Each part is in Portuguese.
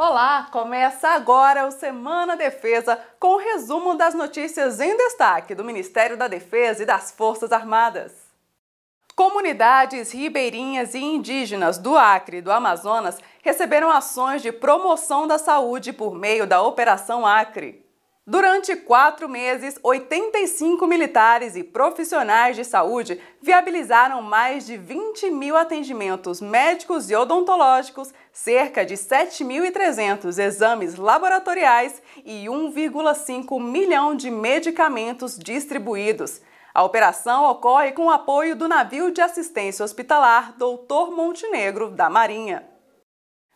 Olá, começa agora o Semana Defesa com o um resumo das notícias em destaque do Ministério da Defesa e das Forças Armadas. Comunidades ribeirinhas e indígenas do Acre e do Amazonas receberam ações de promoção da saúde por meio da Operação Acre. Durante quatro meses, 85 militares e profissionais de saúde viabilizaram mais de 20 mil atendimentos médicos e odontológicos, cerca de 7.300 exames laboratoriais e 1,5 milhão de medicamentos distribuídos. A operação ocorre com o apoio do navio de assistência hospitalar Doutor Montenegro da Marinha.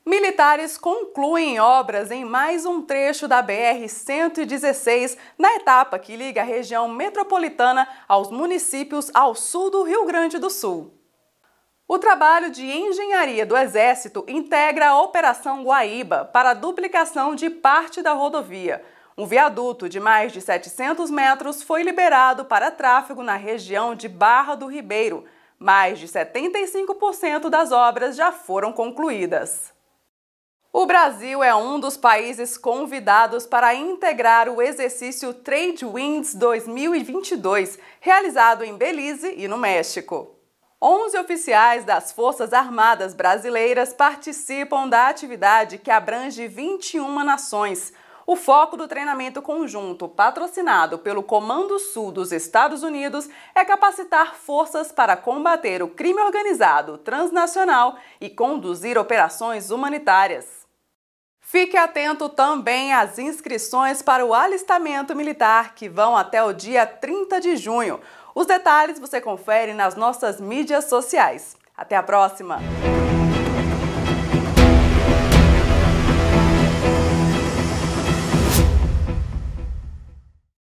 Militares concluem obras em mais um trecho da BR-116, na etapa que liga a região metropolitana aos municípios ao sul do Rio Grande do Sul. O trabalho de engenharia do Exército integra a Operação Guaíba para a duplicação de parte da rodovia. Um viaduto de mais de 700 metros foi liberado para tráfego na região de Barra do Ribeiro. Mais de 75% das obras já foram concluídas. O Brasil é um dos países convidados para integrar o exercício Trade Winds 2022, realizado em Belize e no México. 11 oficiais das Forças Armadas Brasileiras participam da atividade que abrange 21 nações. O foco do treinamento conjunto, patrocinado pelo Comando Sul dos Estados Unidos, é capacitar forças para combater o crime organizado transnacional e conduzir operações humanitárias. Fique atento também às inscrições para o alistamento militar, que vão até o dia 30 de junho. Os detalhes você confere nas nossas mídias sociais. Até a próxima!